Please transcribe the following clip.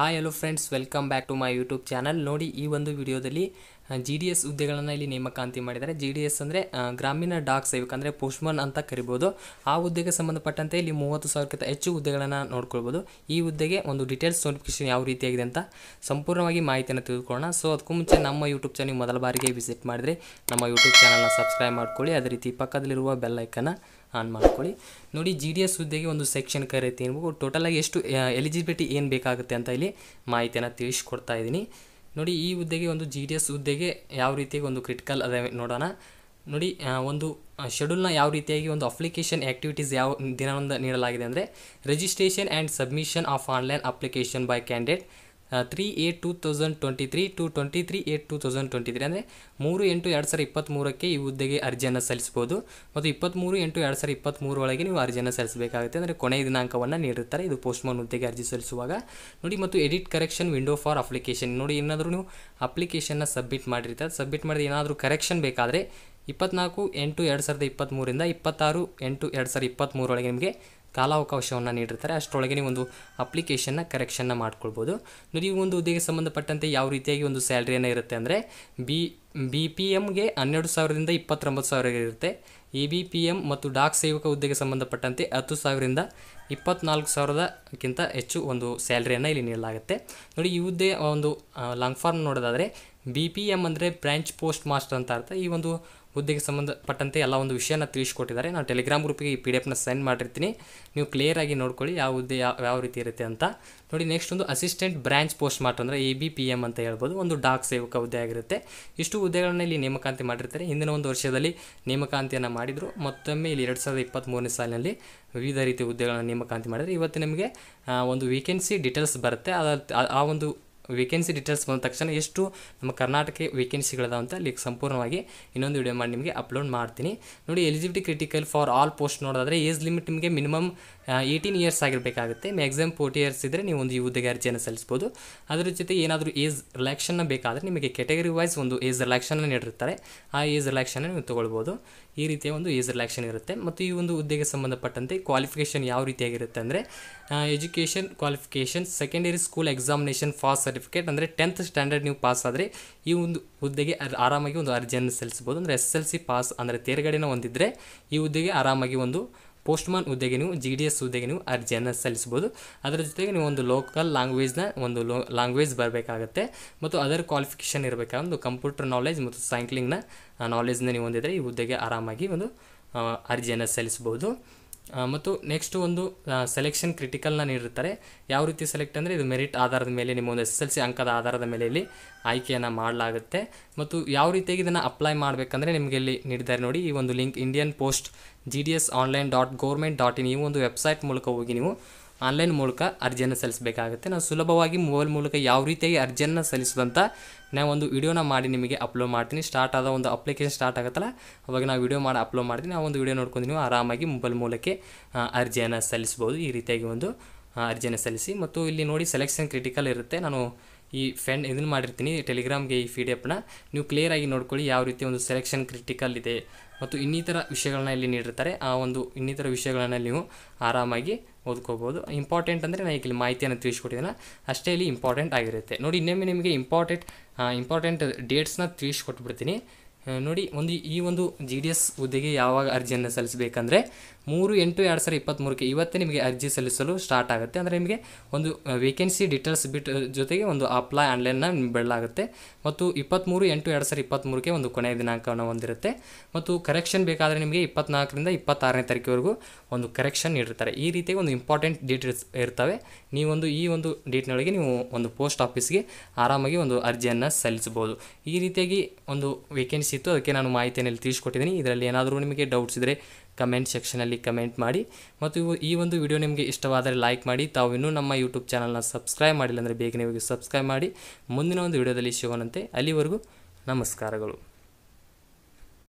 hi hello friends welcome back to my YouTube channel ನೋಡಿ ಈ ಒಂದು ವಿಡಿಯೋದಲ್ಲಿ ಜಿ ಡಿ ಎಸ್ ಹುದ್ದೆಗಳನ್ನು ಇಲ್ಲಿ ನೇಮಕಾಂತಿ ಮಾಡಿದ್ದಾರೆ ಜಿ ಡಿ ಎಸ್ ಅಂದರೆ ಗ್ರಾಮೀಣ ಡಾಕ್ ಸೇವಕ ಅಂದರೆ ಪೋಸ್ಟ್ಮನ್ ಅಂತ ಕರಿಬೋದು ಆ ಹುದ್ದೆಗೆ ಸಂಬಂಧಪಟ್ಟಂತೆ ಇಲ್ಲಿ ಮೂವತ್ತು ಸಾವಿರಕ್ಕಿಂತ ಹೆಚ್ಚು ಹುದ್ದೆಗಳನ್ನು ನೋಡ್ಕೊಳ್ಬೋದು ಈ ಹುದ್ದೆಗೆ ಒಂದು ಡೀಟೇಲ್ಸ್ ನೋಟಿಫಿಕೇಶನ್ ಯಾವ ರೀತಿಯಾಗಿದೆ ಅಂತ ಸಂಪೂರ್ಣವಾಗಿ ಮಾಹಿತಿಯನ್ನು ತಿಳಿದುಕೊಳ್ಳೋಣ ಸೊ ಅದಕ್ಕೂ ಮುಂಚೆ ನಮ್ಮ ಯೂಟ್ಯೂಬ್ ಚಾನಲ್ ಮೊದಲ ಬಾರಿಗೆ ವಿಸಿಟ್ ಮಾಡಿದರೆ ನಮ್ಮ ಯೂಟ್ಯೂಬ್ ಚಾನಲ್ನ ಸಬ್ಸ್ಕ್ರೈಬ್ ಮಾಡ್ಕೊಳ್ಳಿ ಅದೇ ರೀತಿ ಪಕ್ಕದಲ್ಲಿರುವ ಬೆಲ್ಲೈಕನ್ನು ಆನ್ ಮಾಡ್ಕೊಳ್ಳಿ ನೋಡಿ ಜಿ ಡಿ ಎಸ್ ಹುದ್ದೆಗೆ ಒಂದು ಸೆಕ್ಷನ್ ಕರೀತಿ ಟೋಟಲ್ ಟೋಟಲಾಗಿ ಎಷ್ಟು ಎಲಿಜಿಬಿಲಿಟಿ ಏನು ಬೇಕಾಗುತ್ತೆ ಅಂತ ಇಲ್ಲಿ ಮಾಹಿತಿಯನ್ನು ತಿಳಿಸ್ಕೊಡ್ತಾ ಇದ್ದೀನಿ ನೋಡಿ ಈ ಹುದ್ದೆಗೆ ಒಂದು ಜಿ ಡಿ ಎಸ್ ಹುದ್ದೆಗೆ ಯಾವ ರೀತಿಯಾಗಿ ಒಂದು ಕ್ರಿಟಿಕಲ್ ಅದೇ ನೋಡೋಣ ನೋಡಿ ಒಂದು ಶೆಡ್ಯೂಲ್ನ ಯಾವ ರೀತಿಯಾಗಿ ಒಂದು ಅಪ್ಲಿಕೇಶನ್ ಆ್ಯಕ್ಟಿವಿಟೀಸ್ ಯಾವ ದಿನವೊಂದು ನೀಡಲಾಗಿದೆ ಅಂದರೆ registration and submission of online application by candidate three eight two thousand twenty three to twenty three eight two thousand twenty three ಅಂದರೆ ಮೂರು ಎಂಟು ಎರಡು ಸಾವಿರ ಇಪ್ಪತ್ತ್ಮೂರಕ್ಕೆ ಈ ಹುದ್ದೆಗೆ ಅರ್ಜಿಯನ್ನು ಸಲ್ಲಿಸ್ಬೋದು ಮತ್ತು ಇಪ್ಪತ್ತ್ಮೂರು ಎಂಟು ಎರಡು ಸಾವಿರ ಇಪ್ಪತ್ತ್ಮೂರೊಳಗೆ ನೀವು ಅರ್ಜಿಯನ್ನು ಸಲ್ಲಿಸಬೇಕಾಗುತ್ತೆ ಅಂದರೆ ಕೊನೆಯ ದಿನಾಂಕವನ್ನು ನೀಡಿರ್ತಾರೆ ಇದು ಮಾನ್ ಹುದ್ದೆಗೆ ಅರ್ಜಿ ಸಲ್ಲಿಸುವಾಗ ನೋಡಿ ಮತ್ತು edit correction window for application ನೋಡಿ ಏನಾದರೂ ನೀವು ಅಪ್ಲಿಕೇಶನ್ನ ಸಬ್ಮಿಟ್ ಮಾಡಿರ್ತಾರೆ ಸಬ್ಮಿಟ್ ಮಾಡಿದ ಏನಾದರೂ ಕರೆಕ್ಷನ್ ಬೇಕಾದರೆ ಇಪ್ಪತ್ನಾಲ್ಕು ಎಂಟು ಎರಡು ಸಾವಿರದ ಇಪ್ಪತ್ತ್ಮೂರಿಂದ ಇಪ್ಪತ್ತಾರು ಎಂಟು ಎರಡು ಸಾವಿರದ ಇಪ್ಪತ್ತ್ಮೂರೊಳಗೆ ನಿಮಗೆ ಕಾಲಾವಕಾಶವನ್ನು ನೀಡಿರ್ತಾರೆ ಅಷ್ಟರೊಳಗೆ ನೀವು ಒಂದು ಅಪ್ಲಿಕೇಶನ್ನ ಕರೆಕ್ಷನ್ನ ಮಾಡ್ಕೊಳ್ಬೋದು ನೀವು ಒಂದು ಹುದ್ದೆಗೆ ಸಂಬಂಧಪಟ್ಟಂತೆ ಯಾವ ರೀತಿಯಾಗಿ ಒಂದು ಸ್ಯಾಲ್ರಿಯನ್ನು ಇರುತ್ತೆ ಅಂದರೆ ಬಿ ಬಿ ಪಿ ಎಮ್ಗೆ ಹನ್ನೆರಡು ಸಾವಿರದಿಂದ ಇಪ್ಪತ್ತೊಂಬತ್ತು ಸಾವಿರ ಇರುತ್ತೆ ಎ ಬಿ ಪಿ ಎಮ್ ಮತ್ತು ಡಾಕ್ ಸೇವಕ ಹುದ್ದೆಗೆ ಸಂಬಂಧಪಟ್ಟಂತೆ ಹತ್ತು ಸಾವಿರದಿಂದ ಇಪ್ಪತ್ನಾಲ್ಕು ಸಾವಿರದಕ್ಕಿಂತ ಹೆಚ್ಚು ಒಂದು ಸ್ಯಾಲ್ರಿಯನ್ನು ಇಲ್ಲಿ ನೀಡಲಾಗುತ್ತೆ ನೋಡಿ ಹುದ್ದೆ ಒಂದು ಲಾಂಗ್ ಫಾರ್ಮ್ ನೋಡೋದಾದರೆ ಬಿ ಪಿ ಎಮ್ ಅಂದರೆ ಬ್ರ್ಯಾಂಚ್ ಪೋಸ್ಟ್ ಮಾಸ್ಟರ್ ಅಂತ ಅರ್ಥ ಈ ಒಂದು ಹುದ್ದೆಗೆ ಸಂಬಂಧಪಟ್ಟಂತೆ ಎಲ್ಲ ಒಂದು ವಿಷಯನ ತಿಳಿಸ್ಕೊಟ್ಟಿದ್ದಾರೆ ನಾನು ಟೆಲಿಗ್ರಾಮ್ ಗ್ರೂಪಿಗೆ ಈ ಪಿ ಡಿ ಎಫ್ನ ಸೆಂಡ್ ಮಾಡಿರ್ತೀನಿ ನೀವು ಕ್ಲಿಯರ್ ಆಗಿ ನೋಡ್ಕೊಳ್ಳಿ ಯಾವ ಹುದ್ದೆ ಯಾವ ಯಾವ ರೀತಿ ಇರುತ್ತೆ ಅಂತ ನೋಡಿ ನೆಕ್ಸ್ಟ್ ಒಂದು ಅಸಿಸ್ಟೆಂಟ್ ಬ್ರ್ಯಾಂಚ್ ಪೋಸ್ಟ್ ಮಾಸ್ಟರ್ ಅಂದರೆ ಎ ಬಿ ಪಿ ಎಮ್ ಅಂತ ಹೇಳ್ಬೋದು ಒಂದು ಡಾಕ್ ಸೇವಕ ಹುದ್ದೆ ಆಗಿರುತ್ತೆ ಇಷ್ಟು ಹುದ್ದೆಗಳನ್ನ ಇಲ್ಲಿ ನೇಮಕಾಂತಿ ಮಾಡಿರ್ತಾರೆ ಹಿಂದಿನ ಒಂದು ವರ್ಷದಲ್ಲಿ ನೇಮಕಾಂತಿಯನ್ನು ಮಾಡಿದರು ಮತ್ತೊಮ್ಮೆ ಇಲ್ಲಿ ಎರಡು ಸಾವಿರದ ಇಪ್ಪತ್ತ್ಮೂರನೇ ಸಾಲಿನಲ್ಲಿ ವಿವಿಧ ರೀತಿಯ ಹುದ್ದೆಗಳನ್ನ ನೇಮಕಾಂತಿ ಮಾಡಿದರೆ ಇವತ್ತು ನಿಮಗೆ ಒಂದು ವೇಕೆನ್ಸಿ ಡೀಟೇಲ್ಸ್ ಬರುತ್ತೆ ಅದರ ಆ ಒಂದು ವೇಕೆನ್ಸಿ ಡೀಟೇಲ್ಸ್ ಬಂದ ತಕ್ಷಣ ಎಷ್ಟು ನಮ್ಮ ಕರ್ನಾಟಕ ವೇಕೆನ್ಸಿಗಳಿದಾವೆ ಅಂತ ಅಲ್ಲಿ ಸಂಪೂರ್ಣವಾಗಿ ಇನ್ನೊಂದು ವಿಡಿಯೋ ಮಾಡಿ ನಿಮಗೆ ಅಪ್ಲೋಡ್ ಮಾಡ್ತೀನಿ ನೋಡಿ eligibility critical for all post ನೋಡೋದಾದರೆ ಏಜ್ ಲಿಮಿಟ್ ನಿಮಗೆ ಮಿನಿಮಮ್ ಏಯ್ಟೀನ್ ಇಯರ್ಸ್ ಆಗಿರಬೇಕಾಗುತ್ತೆ ಮ್ಯಾಕ್ಸಿಮಮ್ ಫೋರ್ಟಿ ಇಯರ್ಸ್ ಇದ್ದರೆ ನೀವು ಒಂದು ಈ ಹುದ್ದೆಗೆ ಅರ್ಜಿಯನ್ನು ಸಲ್ಲಿಸ್ಬೋದು ಅದರ ಜೊತೆ ಏನಾದರೂ ಏಜ್ ರಿಲ್ಯಾಕ್ಷನ್ನ ಬೇಕಾದರೆ ನಿಮಗೆ ಕೆಟಗರಿ ವೈಸ್ ಒಂದು ಏಜ್ ರಿಲ್ಯಾಕ್ಷನ್ನ ನೀಡಿರ್ತಾರೆ ಆ ಏಜ್ ರಿಲ್ಯಾಕ್ಷನ್ನ ನೀವು ತೊಗೊಳ್ಬೋದು ಈ ರೀತಿಯ ಒಂದು ಏಜ್ ರಿಲ್ಯಾಕ್ಷನ್ ಇರುತ್ತೆ ಮತ್ತು ಈ ಒಂದು ಹುದ್ದೆಗೆ ಸಂಬಂಧಪಟ್ಟಂತೆ ಕ್ವಾಲಿಫಿಕೇಷನ್ ಯಾವ ರೀತಿಯಾಗಿರುತ್ತೆ ಅಂದರೆ education qualification secondary school examination fast certificate ಅಂದರೆ ಟೆಂತ್ ಸ್ಟ್ಯಾಂಡರ್ಡ್ ನೀವು ಪಾಸ್ ಆದರೆ ಈ ಒಂದು ಹುದ್ದೆಗೆ ಆರಾಮಾಗಿ ಒಂದು ಅರ್ಜಿಯನ್ನು ಸಲ್ಲಿಸ್ಬೋದು ಅಂದರೆ ಎಸ್ ಎಲ್ ಸಿ ಪಾಸ್ ಅಂದರೆ ತೇರ್ಗಡೆನ ಹೊಂದಿದ್ದರೆ ಈ ಹುದ್ದೆಗೆ ಆರಾಮಾಗಿ ಒಂದು ಪೋಸ್ಟ್ಮನ್ ಹುದ್ದೆಗೆ ನೀವು ಜಿ ಡಿ ಎಸ್ ಹುದ್ದೆಗೆ ನೀವು ಅರ್ಜಿಯನ್ನು ಸಲ್ಲಿಸ್ಬೋದು ಅದರ ಜೊತೆಗೆ ನೀವು ಒಂದು ಲೋಕಲ್ ಲ್ಯಾಂಗ್ವೇಜ್ನ ಒಂದು ಲೋ ಲ್ಯಾಂಗ್ವೇಜ್ ಬರಬೇಕಾಗತ್ತೆ ಮತ್ತು ಅದರ್ ಕ್ವಾಲಿಫಿಕೇಷನ್ ಇರಬೇಕಾದ ಒಂದು ಕಂಪ್ಯೂಟರ್ ನಾಲೆಜ್ ಮತ್ತು ಸೈಂಕ್ಲಿಂಗ್ನ ನಾಲೆಜ್ನ ನೀವು ಹೊಂದಿದರೆ ಈ ಹುದ್ದೆಗೆ ಆರಾಮಾಗಿ ಒಂದು ಅರ್ಜಿಯನ್ನು ಸಲ್ಲಿಸ್ಬೋದು ಮತ್ತು ನೆಕ್ಸ್ಟ್ ಒಂದು ಸೆಲೆಕ್ಷನ್ ಕ್ರಿಟಿಕಲ್ನ ನೀಡಿರ್ತಾರೆ ಯಾವ ರೀತಿ ಸೆಲೆಕ್ಟ್ ಅಂದರೆ ಇದು ಮೆರಿಟ್ ಆಧಾರದ ಮೇಲೆ ನಿಮ್ಮ ಒಂದು ಎಸ್ ಎಲ್ ಸಿ ಅಂಕದ ಆಧಾರದ ಮೇಲೆ ಇಲ್ಲಿ ಆಯ್ಕೆಯನ್ನು ಮಾಡಲಾಗುತ್ತೆ ಮತ್ತು ಯಾವ ರೀತಿಯಾಗಿ ಇದನ್ನು ಅಪ್ಲೈ ಮಾಡಬೇಕಂದ್ರೆ ನಿಮಗೆ ಇಲ್ಲಿ ನೀಡಿದ್ದಾರೆ ನೋಡಿ ಈ ಒಂದು link Indian post G D S online dot government dot in ಈ ಒಂದು ವೆಬ್ಸೈಟ್ ಮೂಲಕ ಹೋಗಿ ನೀವು ಆನ್ಲೈನ್ ಮೂಲಕ ಅರ್ಜಿಯನ್ನು ಸಲ್ಲಿಸಬೇಕಾಗುತ್ತೆ ನಾವು ಸುಲಭವಾಗಿ ಮೊಬೈಲ್ ಮೂಲಕ ಯಾವ ರೀತಿಯಾಗಿ ಅರ್ಜಿಯನ್ನು ಸಲ್ಲಿಸುವಂಥ ನಾವು ಒಂದು ವೀಡಿಯೋನ ಮಾಡಿ ನಿಮಗೆ ಅಪ್ಲೋಡ್ ಮಾಡ್ತೀನಿ ಸ್ಟಾರ್ಟ್ ಆದ ಒಂದು ಅಪ್ಲಿಕೇಶನ್ ಸ್ಟಾರ್ಟ್ ಆಗುತ್ತಲ್ಲ ಅವಾಗ ನಾವು ವೀಡಿಯೋ ಮಾಡಿ ಅಪ್ಲೋಡ್ ಮಾಡ್ತೀನಿ ಆ ಒಂದು ವೀಡಿಯೋ ನೋಡ್ಕೊಂಡು ನೀವು ಆರಾಮಾಗಿ ಮೊಬೈಲ್ ಮೂಲಕ ಅರ್ಜಿಯನ್ನು ಸಲ್ಲಿಸ್ಬೋದು ಈ ರೀತಿಯಾಗಿ ಒಂದು ಅರ್ಜಿಯನ್ನು ಸಲ್ಲಿಸಿ ಮತ್ತು ಇಲ್ಲಿ ನೋಡಿ ಸೆಲೆಕ್ಷನ್ ಕ್ರಿಟಿಕಲ್ ಇರುತ್ತೆ ನಾನು ಈ ಫ್ರೆಂಡ್ ಇದನ್ನು ಮಾಡಿರ್ತೀನಿ ಟೆಲಿಗ್ರಾಮ್ಗೆ ಈ ಫೀಡ್ ಎಫ್ನ ನೀವು ಆಗಿ ನೋಡ್ಕೊಳ್ಳಿ ಯಾವ ರೀತಿ ಒಂದು ಸೆಲೆಕ್ಷನ್ ಕ್ರಿಟಿಕಲ್ ಇದೆ ಮತ್ತು ಇನ್ನಿತರ ವಿಷಯಗಳನ್ನ ಇಲ್ಲಿ ನೀಡಿರ್ತಾರೆ ಆ ಒಂದು ಇನ್ನಿತರ ವಿಷಯಗಳನ್ನು ನೀವು ಆರಾಮಾಗಿ ಓದ್ಕೋಬೋದು ಇಂಪಾರ್ಟೆಂಟ್ ಅಂದರೆ ನಾನು ಈಗಲಿ ಇಲ್ಲಿ ಮಾಹಿತಿಯನ್ನು ತಿಳಿಸ್ಕೊಟ್ಟಿದ್ದೇನೆ ಅಷ್ಟೇ ಇಲ್ಲಿ ಇಂಪಾರ್ಟೆಂಟ್ ಆಗಿರುತ್ತೆ ನೋಡಿ ಇನ್ನೊಮ್ಮೆ ನಿಮಗೆ ಇಂಪಾರ್ಟೆಂಟ್ ಇಂಪಾರ್ಟೆಂಟ್ ಡೇಟ್ಸ್ನ ತಿಳಿಸ್ಕೊಟ್ಬಿಡ್ತೀನಿ ನೋಡಿ ಒಂದು ಈ ಒಂದು ಜಿ ಡಿ ಎಸ್ ಹುದ್ದೆಗೆ ಯಾವಾಗ ಅರ್ಜಿಯನ್ನು ಸಲ್ಲಿಸಬೇಕಂದ್ರೆ ಮೂರು ಎಂಟು ಎರಡು ಸಾವಿರ ಇಪ್ಪತ್ತ್ಮೂರಕ್ಕೆ ಇವತ್ತೇ ನಿಮಗೆ ಅರ್ಜಿ ಸಲ್ಲಿಸಲು ಸ್ಟಾರ್ಟ್ ಆಗುತ್ತೆ ಅಂದರೆ ನಿಮಗೆ ಒಂದು ವೇಕೆನ್ಸಿ ಡೀಟೇಲ್ಸ್ ಬಿಟ್ಟು ಜೊತೆಗೆ ಒಂದು ಅಪ್ಲೈ ಆನ್ಲೈನ್ನ ಬಿಡಲಾಗುತ್ತೆ ಮತ್ತು ಇಪ್ಪತ್ತ್ಮೂರು ಎಂಟು ಎರಡು ಸಾವಿರ ಇಪ್ಪತ್ತ್ಮೂರಕ್ಕೆ ಒಂದು ಕೊನೆಯ ದಿನಾಂಕವನ್ನು ಹೊಂದಿರುತ್ತೆ ಮತ್ತು ಕರೆಕ್ಷನ್ ಬೇಕಾದರೆ ನಿಮಗೆ ಇಪ್ಪತ್ನಾಲ್ಕರಿಂದ ಇಪ್ಪತ್ತಾರನೇ ತಾರೀಕಿವರೆಗೂ ಒಂದು ಕರೆಕ್ಷನ್ ನೀಡಿರ್ತಾರೆ ಈ ರೀತಿ ಒಂದು ಇಂಪಾರ್ಟೆಂಟ್ ಡೀಟೇಲ್ಸ್ ಇರ್ತವೆ ನೀವೊಂದು ಈ ಒಂದು ಡೇಟ್ನೊಳಗೆ ನೀವು ಒಂದು ಪೋಸ್ಟ್ ಆಫೀಸ್ಗೆ ಆರಾಮಾಗಿ ಒಂದು ಅರ್ಜಿಯನ್ನು ಸಲ್ಲಿಸಬಹುದು ಈ ರೀತಿಯಾಗಿ ಒಂದು ವೇಕೆನ್ಸಿ ಸರ್ವಿಸ್ ಇತ್ತು ಅದಕ್ಕೆ ನಾನು ಮಾಹಿತಿಯಲ್ಲಿ ತಿಳಿಸ್ಕೊಟ್ಟಿದ್ದೀನಿ ಇದರಲ್ಲಿ ಏನಾದರೂ ನಿಮಗೆ ಡೌಟ್ಸ್ ಇದ್ದರೆ ಕಮೆಂಟ್ ಸೆಕ್ಷನಲ್ಲಿ ಕಮೆಂಟ್ ಮಾಡಿ ಮತ್ತು ಈ ಒಂದು ವಿಡಿಯೋ ನಿಮಗೆ ಇಷ್ಟವಾದರೆ ಲೈಕ್ ಮಾಡಿ ತಾವು ಇನ್ನೂ ನಮ್ಮ ಯೂಟ್ಯೂಬ್ ಚಾನಲ್ನ ಸಬ್ಸ್ಕ್ರೈಬ್ ಮಾಡಿಲ್ಲ ಅಂದರೆ ಬೇಗನೆ ಹೋಗಿ ಸಬ್ಸ್ಕ್ರೈಬ್ ಮಾಡಿ ಮುಂದಿನ ಒಂದು ವಿಡಿಯೋದಲ್ಲಿ ಶಿವನಂತೆ ಅಲ್ಲಿವರೆಗೂ ನಮಸ್ಕಾರಗಳು